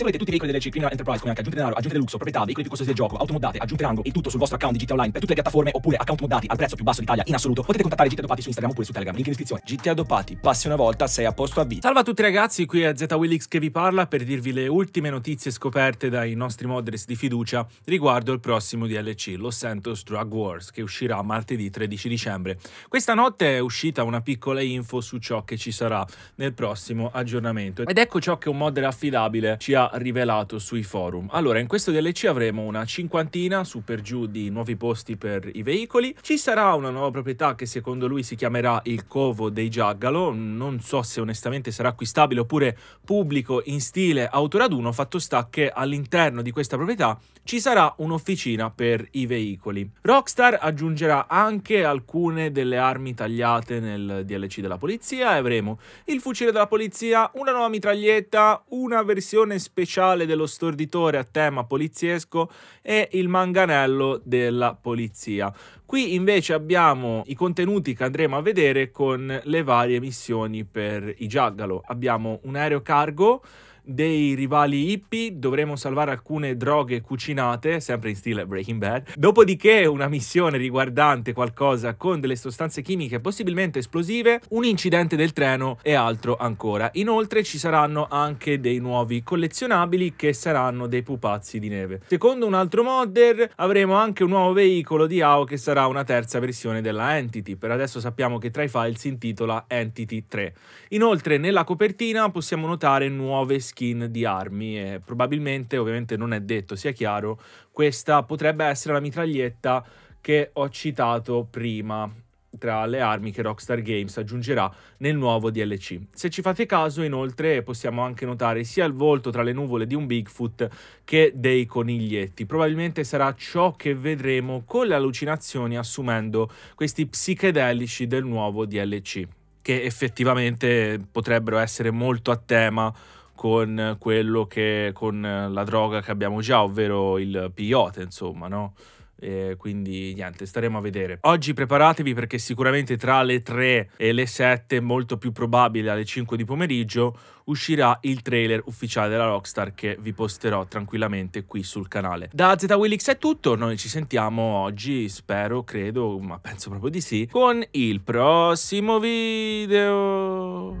Se volete tutti i veicoli delle C Criminal Enterprise, come anche aggiunte denaro, aggiunte luxo, proprietà, veicoli più costosi del gioco, automoddate, aggiunte rango, il tutto sul vostro account di GTA Online per tutte le piattaforme oppure account moddati al prezzo più basso d'Italia in assoluto, potete contattare GTA Dopati su Instagram oppure su Telegram, link in descrizione. GTA Dopati, passi una volta, sei a posto a vita. Salve a tutti ragazzi, qui è ZWillix che vi parla per dirvi le ultime notizie scoperte dai nostri modders di fiducia riguardo il prossimo DLC, Los Santos Drug Wars, che uscirà martedì 13 dicembre. Questa notte è uscita una piccola info su ciò che ci sarà nel prossimo aggiornamento ed ecco ciò che un modder affidabile ci ha rivelato sui forum. Allora, in questo DLC avremo una cinquantina su per giù di nuovi posti per i veicoli. Ci sarà una nuova proprietà che secondo lui si chiamerà il Covo dei Giaggalo. Non so se onestamente sarà acquistabile oppure pubblico in stile autoraduno. Fatto sta che all'interno di questa proprietà ci sarà un'officina per i veicoli. Rockstar aggiungerà anche alcune delle armi tagliate nel DLC della polizia e avremo il fucile della polizia, una nuova mitraglietta, una versione speciale speciale dello storditore a tema poliziesco e il manganello della polizia. Qui invece abbiamo i contenuti che andremo a vedere con le varie missioni per i Giaggalo. Abbiamo un aereo cargo dei rivali hippie, dovremo salvare alcune droghe cucinate, sempre in stile Breaking Bad. Dopodiché una missione riguardante qualcosa con delle sostanze chimiche possibilmente esplosive, un incidente del treno e altro ancora. Inoltre ci saranno anche dei nuovi collezionabili che saranno dei pupazzi di neve. Secondo un altro modder avremo anche un nuovo veicolo di AO che sarà una terza versione della Entity. Per adesso sappiamo che tra i file si intitola Entity 3. Inoltre nella copertina possiamo notare nuove skin skin di armi e probabilmente, ovviamente non è detto, sia chiaro, questa potrebbe essere la mitraglietta che ho citato prima tra le armi che Rockstar Games aggiungerà nel nuovo DLC. Se ci fate caso, inoltre, possiamo anche notare sia il volto tra le nuvole di un Bigfoot che dei coniglietti. Probabilmente sarà ciò che vedremo con le allucinazioni assumendo questi psichedelici del nuovo DLC, che effettivamente potrebbero essere molto a tema con quello che con la droga che abbiamo già, ovvero il peyote, insomma, no? E quindi niente, staremo a vedere. Oggi preparatevi perché sicuramente tra le 3 e le 7, molto più probabile alle 5 di pomeriggio, uscirà il trailer ufficiale della Rockstar che vi posterò tranquillamente qui sul canale. Da Z è tutto, noi ci sentiamo oggi, spero, credo, ma penso proprio di sì, con il prossimo video.